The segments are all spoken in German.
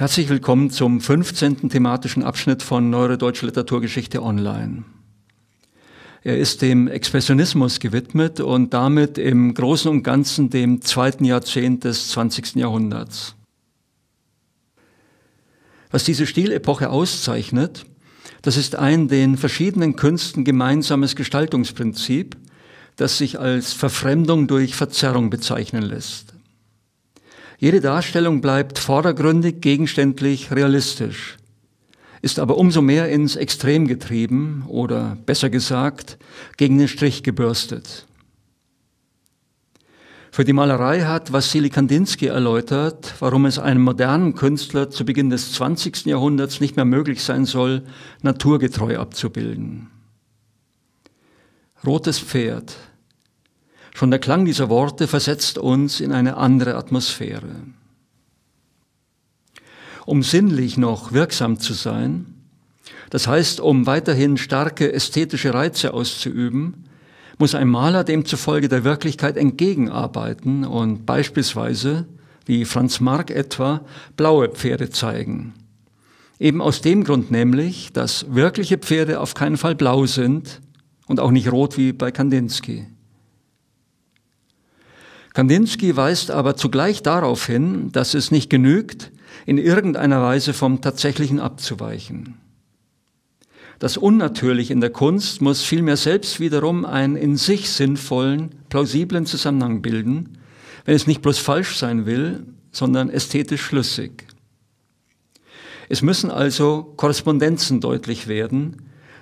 Herzlich willkommen zum 15. thematischen Abschnitt von Neuere Deutsche Literaturgeschichte Online. Er ist dem Expressionismus gewidmet und damit im Großen und Ganzen dem zweiten Jahrzehnt des 20. Jahrhunderts. Was diese Stilepoche auszeichnet, das ist ein den verschiedenen Künsten gemeinsames Gestaltungsprinzip, das sich als Verfremdung durch Verzerrung bezeichnen lässt. Jede Darstellung bleibt vordergründig, gegenständlich, realistisch, ist aber umso mehr ins Extrem getrieben oder besser gesagt gegen den Strich gebürstet. Für die Malerei hat Wassili Kandinsky erläutert, warum es einem modernen Künstler zu Beginn des 20. Jahrhunderts nicht mehr möglich sein soll, naturgetreu abzubilden. Rotes Pferd, Schon der Klang dieser Worte versetzt uns in eine andere Atmosphäre. Um sinnlich noch wirksam zu sein, das heißt, um weiterhin starke ästhetische Reize auszuüben, muss ein Maler demzufolge der Wirklichkeit entgegenarbeiten und beispielsweise, wie Franz Marc etwa, blaue Pferde zeigen. Eben aus dem Grund nämlich, dass wirkliche Pferde auf keinen Fall blau sind und auch nicht rot wie bei Kandinsky. Kandinsky weist aber zugleich darauf hin, dass es nicht genügt, in irgendeiner Weise vom Tatsächlichen abzuweichen. Das Unnatürliche in der Kunst muss vielmehr selbst wiederum einen in sich sinnvollen, plausiblen Zusammenhang bilden, wenn es nicht bloß falsch sein will, sondern ästhetisch schlüssig. Es müssen also Korrespondenzen deutlich werden,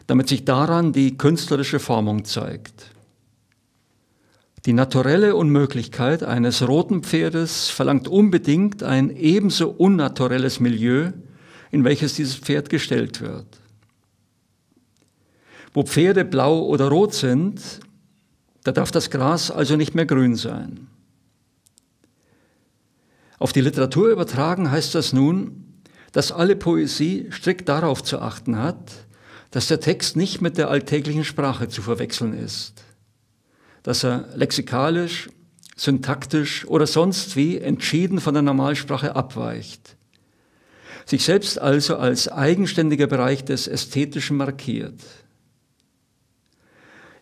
damit sich daran die künstlerische Formung zeigt. Die naturelle Unmöglichkeit eines roten Pferdes verlangt unbedingt ein ebenso unnaturelles Milieu, in welches dieses Pferd gestellt wird. Wo Pferde blau oder rot sind, da darf das Gras also nicht mehr grün sein. Auf die Literatur übertragen heißt das nun, dass alle Poesie strikt darauf zu achten hat, dass der Text nicht mit der alltäglichen Sprache zu verwechseln ist dass er lexikalisch, syntaktisch oder sonst wie entschieden von der Normalsprache abweicht, sich selbst also als eigenständiger Bereich des Ästhetischen markiert.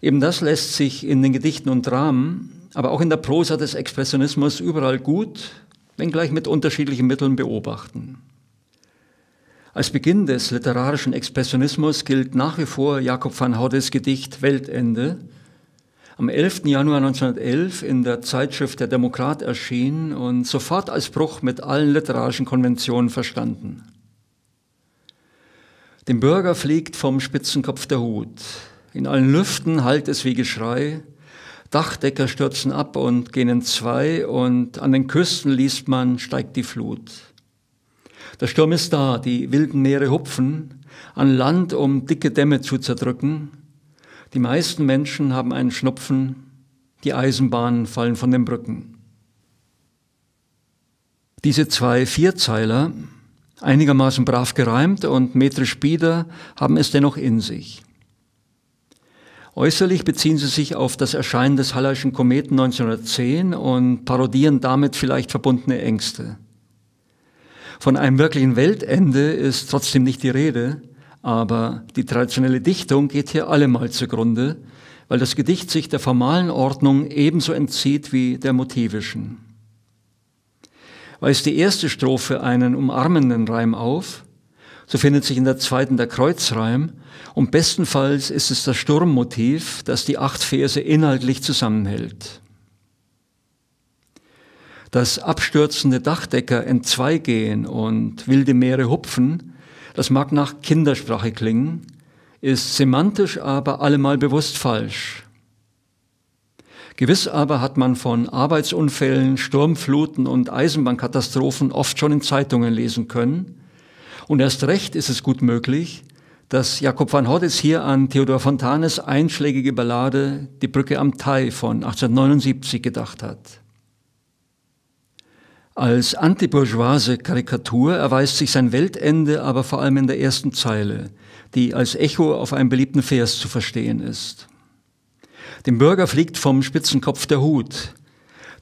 Eben das lässt sich in den Gedichten und Dramen, aber auch in der Prosa des Expressionismus überall gut, wenngleich mit unterschiedlichen Mitteln beobachten. Als Beginn des literarischen Expressionismus gilt nach wie vor Jakob van Haudes Gedicht Weltende, am 11. Januar 1911 in der Zeitschrift Der Demokrat erschien und sofort als Bruch mit allen literarischen Konventionen verstanden. Dem Bürger fliegt vom Spitzenkopf der Hut. In allen Lüften hallt es wie Geschrei. Dachdecker stürzen ab und gehen in zwei und an den Küsten liest man, steigt die Flut. Der Sturm ist da, die wilden Meere hupfen, an Land, um dicke Dämme zu zerdrücken. Die meisten Menschen haben einen Schnupfen, die Eisenbahnen fallen von den Brücken. Diese zwei Vierzeiler, einigermaßen brav gereimt und metrisch bieder, haben es dennoch in sich. Äußerlich beziehen sie sich auf das Erscheinen des Halleischen Kometen 1910 und parodieren damit vielleicht verbundene Ängste. Von einem wirklichen Weltende ist trotzdem nicht die Rede, aber die traditionelle Dichtung geht hier allemal zugrunde, weil das Gedicht sich der formalen Ordnung ebenso entzieht wie der motivischen. Weist die erste Strophe einen umarmenden Reim auf, so findet sich in der zweiten der Kreuzreim und bestenfalls ist es das Sturmmotiv, das die acht Verse inhaltlich zusammenhält. Das abstürzende Dachdecker entzweigehen und wilde Meere hupfen das mag nach Kindersprache klingen, ist semantisch aber allemal bewusst falsch. Gewiss aber hat man von Arbeitsunfällen, Sturmfluten und Eisenbahnkatastrophen oft schon in Zeitungen lesen können. Und erst recht ist es gut möglich, dass Jakob van Hortes hier an Theodor Fontanes einschlägige Ballade Die Brücke am Thai von 1879 gedacht hat. Als antibourgeoise Karikatur erweist sich sein Weltende aber vor allem in der ersten Zeile, die als Echo auf einem beliebten Vers zu verstehen ist. Dem Bürger fliegt vom Spitzenkopf der Hut.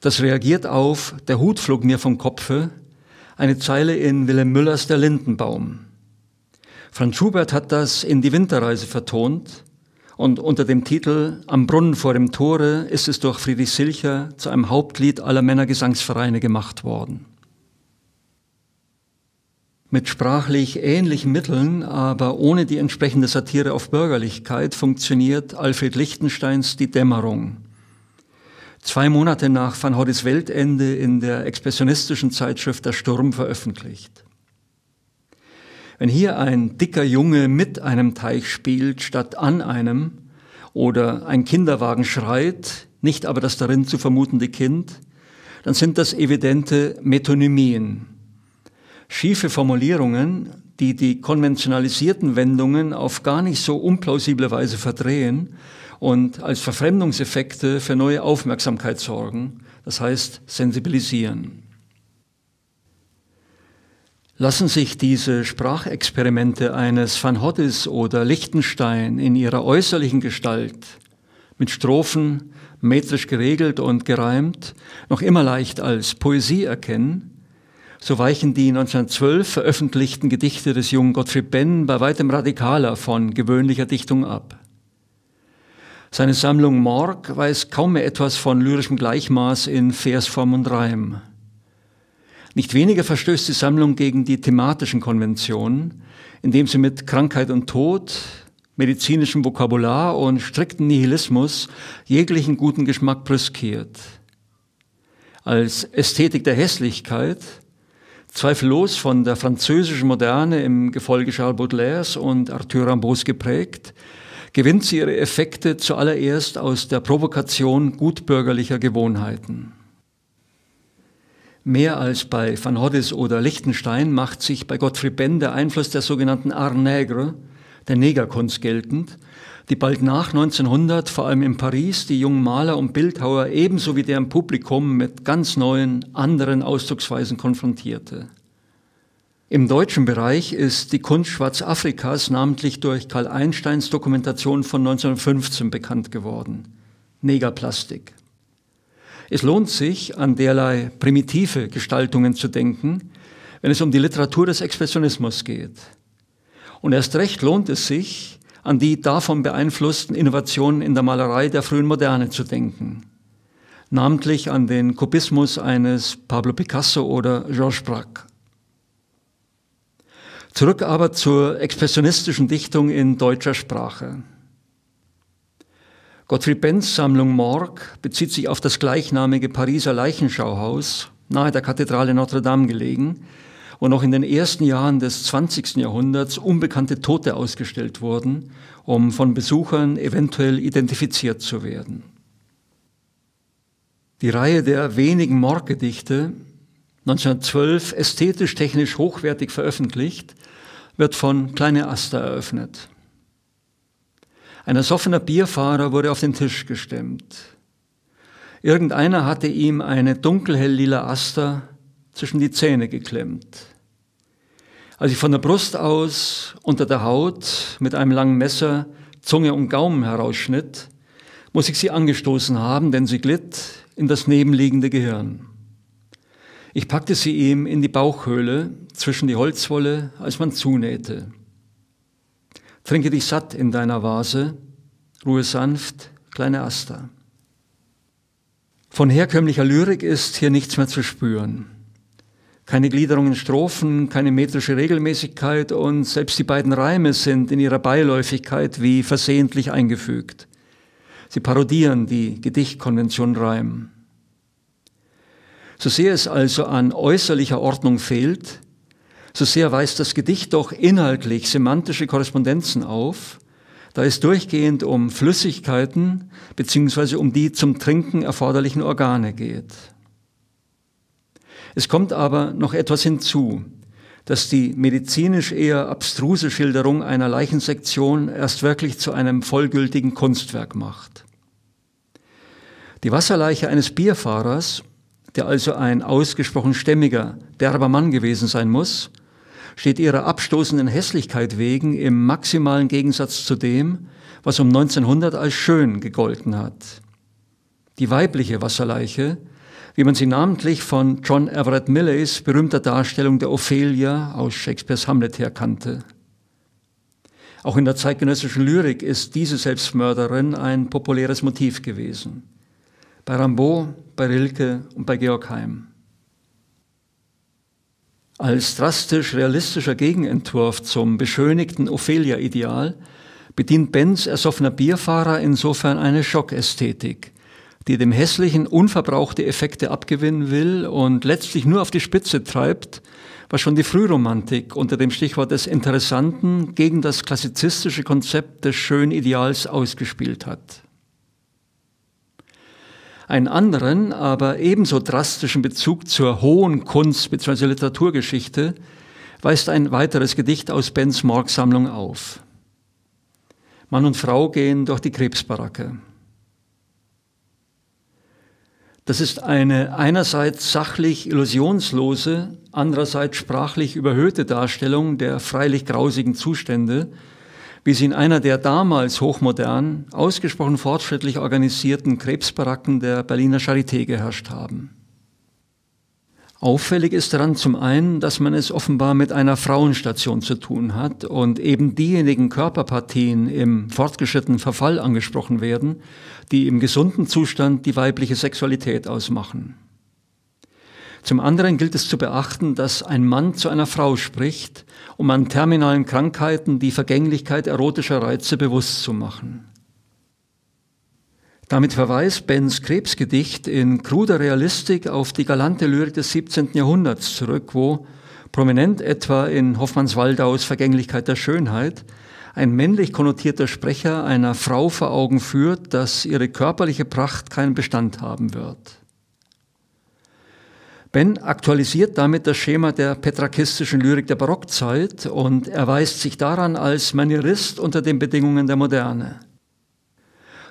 Das reagiert auf Der Hut flog mir vom Kopfe, eine Zeile in Wilhelm Müllers Der Lindenbaum. Franz Schubert hat das in die Winterreise vertont, und unter dem Titel Am Brunnen vor dem Tore ist es durch Friedrich Silcher zu einem Hauptlied aller Männergesangsvereine gemacht worden. Mit sprachlich ähnlichen Mitteln, aber ohne die entsprechende Satire auf Bürgerlichkeit, funktioniert Alfred Lichtensteins Die Dämmerung. Zwei Monate nach Van Hoddis Weltende in der expressionistischen Zeitschrift Der Sturm veröffentlicht. Wenn hier ein dicker Junge mit einem Teich spielt statt an einem oder ein Kinderwagen schreit, nicht aber das darin zu vermutende Kind, dann sind das evidente Metonymien. Schiefe Formulierungen, die die konventionalisierten Wendungen auf gar nicht so unplausible Weise verdrehen und als Verfremdungseffekte für neue Aufmerksamkeit sorgen, das heißt sensibilisieren. Lassen sich diese Sprachexperimente eines Van Hoddes oder Lichtenstein in ihrer äußerlichen Gestalt mit Strophen metrisch geregelt und gereimt noch immer leicht als Poesie erkennen, so weichen die 1912 veröffentlichten Gedichte des jungen Gottfried Benn bei weitem radikaler von gewöhnlicher Dichtung ab. Seine Sammlung Morg weiß kaum mehr etwas von lyrischem Gleichmaß in Versform und Reim. Nicht weniger verstößt die Sammlung gegen die thematischen Konventionen, indem sie mit Krankheit und Tod, medizinischem Vokabular und strikten Nihilismus jeglichen guten Geschmack brüskiert. Als Ästhetik der Hässlichkeit, zweifellos von der französischen Moderne im Gefolge Charles Baudelaires und Arthur Rimbaud geprägt, gewinnt sie ihre Effekte zuallererst aus der Provokation gutbürgerlicher Gewohnheiten. Mehr als bei Van Hodis oder Liechtenstein macht sich bei Gottfried Benn der Einfluss der sogenannten Art Negre, der Negerkunst geltend, die bald nach 1900 vor allem in Paris die jungen Maler und Bildhauer ebenso wie deren Publikum mit ganz neuen, anderen Ausdrucksweisen konfrontierte. Im deutschen Bereich ist die Kunst Schwarzafrikas namentlich durch Karl Einsteins Dokumentation von 1915 bekannt geworden. Negerplastik. Es lohnt sich, an derlei primitive Gestaltungen zu denken, wenn es um die Literatur des Expressionismus geht. Und erst recht lohnt es sich, an die davon beeinflussten Innovationen in der Malerei der frühen Moderne zu denken, namentlich an den Kubismus eines Pablo Picasso oder Georges Braque. Zurück aber zur expressionistischen Dichtung in deutscher Sprache. Gottfried Benz Sammlung Morg bezieht sich auf das gleichnamige Pariser Leichenschauhaus, nahe der Kathedrale Notre Dame gelegen, wo noch in den ersten Jahren des 20. Jahrhunderts unbekannte Tote ausgestellt wurden, um von Besuchern eventuell identifiziert zu werden. Die Reihe der wenigen Morggedichte, 1912 ästhetisch-technisch hochwertig veröffentlicht, wird von Kleine Aster eröffnet. Ein ersoffener Bierfahrer wurde auf den Tisch gestemmt. Irgendeiner hatte ihm eine dunkelhell-lila Aster zwischen die Zähne geklemmt. Als ich von der Brust aus unter der Haut mit einem langen Messer Zunge und Gaumen herausschnitt, muss ich sie angestoßen haben, denn sie glitt in das nebenliegende Gehirn. Ich packte sie ihm in die Bauchhöhle zwischen die Holzwolle, als man zunähte. Trinke dich satt in deiner Vase, ruhe sanft, kleine Asta. Von herkömmlicher Lyrik ist hier nichts mehr zu spüren. Keine Gliederung in Strophen, keine metrische Regelmäßigkeit und selbst die beiden Reime sind in ihrer Beiläufigkeit wie versehentlich eingefügt. Sie parodieren die Gedichtkonvention Reim. So sehr es also an äußerlicher Ordnung fehlt, so sehr weist das Gedicht doch inhaltlich semantische Korrespondenzen auf, da es durchgehend um Flüssigkeiten bzw. um die zum Trinken erforderlichen Organe geht. Es kommt aber noch etwas hinzu, dass die medizinisch eher abstruse Schilderung einer Leichensektion erst wirklich zu einem vollgültigen Kunstwerk macht. Die Wasserleiche eines Bierfahrers, der also ein ausgesprochen stämmiger, derber Mann gewesen sein muss, steht ihrer abstoßenden Hässlichkeit wegen im maximalen Gegensatz zu dem, was um 1900 als schön gegolten hat. Die weibliche Wasserleiche, wie man sie namentlich von John Everett Millais berühmter Darstellung der Ophelia aus Shakespeares Hamlet herkannte. Auch in der zeitgenössischen Lyrik ist diese Selbstmörderin ein populäres Motiv gewesen. Bei Rimbaud, bei Rilke und bei Georg Heim. Als drastisch-realistischer Gegenentwurf zum beschönigten Ophelia-Ideal bedient Benz ersoffener Bierfahrer insofern eine Schockästhetik, die dem Hässlichen unverbrauchte Effekte abgewinnen will und letztlich nur auf die Spitze treibt, was schon die Frühromantik unter dem Stichwort des Interessanten gegen das klassizistische Konzept des Schönideals ausgespielt hat einen anderen, aber ebenso drastischen Bezug zur hohen Kunst bzw. Literaturgeschichte weist ein weiteres Gedicht aus Bens Morg-Sammlung auf. Mann und Frau gehen durch die Krebsbaracke. Das ist eine einerseits sachlich illusionslose, andererseits sprachlich überhöhte Darstellung der freilich grausigen Zustände, wie sie in einer der damals hochmodern, ausgesprochen fortschrittlich organisierten Krebsbaracken der Berliner Charité geherrscht haben. Auffällig ist daran zum einen, dass man es offenbar mit einer Frauenstation zu tun hat und eben diejenigen Körperpartien im fortgeschrittenen Verfall angesprochen werden, die im gesunden Zustand die weibliche Sexualität ausmachen. Zum anderen gilt es zu beachten, dass ein Mann zu einer Frau spricht, um an terminalen Krankheiten die Vergänglichkeit erotischer Reize bewusst zu machen. Damit verweist Bens Krebsgedicht in kruder Realistik auf die galante Lyrik des 17. Jahrhunderts zurück, wo, prominent etwa in Hoffmanns Waldaus Vergänglichkeit der Schönheit, ein männlich konnotierter Sprecher einer Frau vor Augen führt, dass ihre körperliche Pracht keinen Bestand haben wird. Ben aktualisiert damit das Schema der petrakistischen Lyrik der Barockzeit und erweist sich daran als Manierist unter den Bedingungen der Moderne.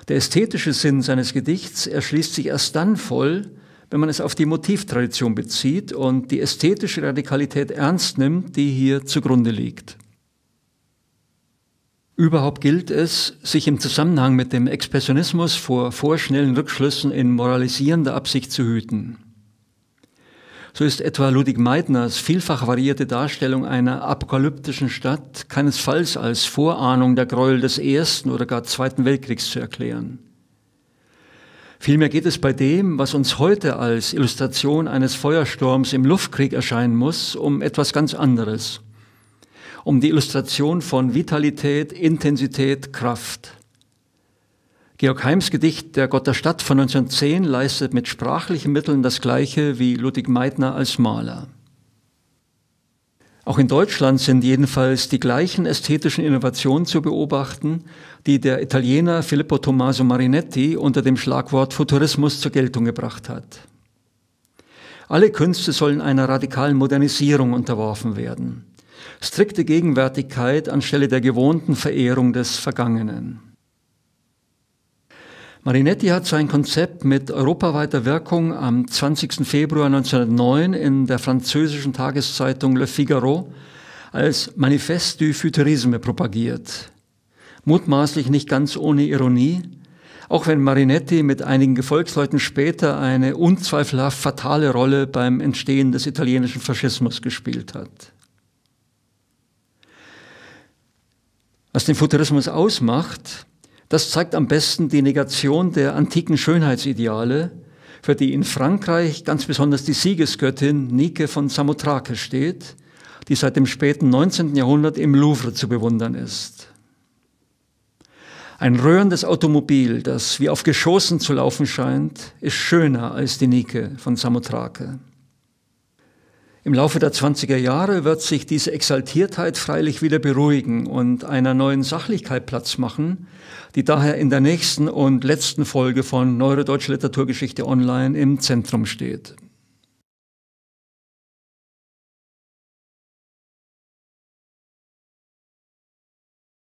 Der ästhetische Sinn seines Gedichts erschließt sich erst dann voll, wenn man es auf die Motivtradition bezieht und die ästhetische Radikalität ernst nimmt, die hier zugrunde liegt. Überhaupt gilt es, sich im Zusammenhang mit dem Expressionismus vor vorschnellen Rückschlüssen in moralisierender Absicht zu hüten. So ist etwa Ludwig Meitners vielfach variierte Darstellung einer apokalyptischen Stadt keinesfalls als Vorahnung der Gräuel des Ersten oder gar Zweiten Weltkriegs zu erklären. Vielmehr geht es bei dem, was uns heute als Illustration eines Feuersturms im Luftkrieg erscheinen muss, um etwas ganz anderes. Um die Illustration von Vitalität, Intensität, Kraft. Georg Heims Gedicht Der Gott der Stadt von 1910 leistet mit sprachlichen Mitteln das gleiche wie Ludwig Meitner als Maler. Auch in Deutschland sind jedenfalls die gleichen ästhetischen Innovationen zu beobachten, die der Italiener Filippo Tommaso Marinetti unter dem Schlagwort Futurismus zur Geltung gebracht hat. Alle Künste sollen einer radikalen Modernisierung unterworfen werden. Strikte Gegenwärtigkeit anstelle der gewohnten Verehrung des Vergangenen. Marinetti hat sein Konzept mit europaweiter Wirkung am 20. Februar 1909 in der französischen Tageszeitung Le Figaro als Manifest du Futurisme propagiert. Mutmaßlich nicht ganz ohne Ironie, auch wenn Marinetti mit einigen Gefolgsleuten später eine unzweifelhaft fatale Rolle beim Entstehen des italienischen Faschismus gespielt hat. Was den Futurismus ausmacht, das zeigt am besten die Negation der antiken Schönheitsideale, für die in Frankreich ganz besonders die Siegesgöttin Nike von Samothrake steht, die seit dem späten 19. Jahrhundert im Louvre zu bewundern ist. Ein röhrendes Automobil, das wie auf Geschossen zu laufen scheint, ist schöner als die Nike von Samothrake. Im Laufe der 20er Jahre wird sich diese Exaltiertheit freilich wieder beruhigen und einer neuen Sachlichkeit Platz machen, die daher in der nächsten und letzten Folge von Neue Deutsche Literaturgeschichte Online im Zentrum steht.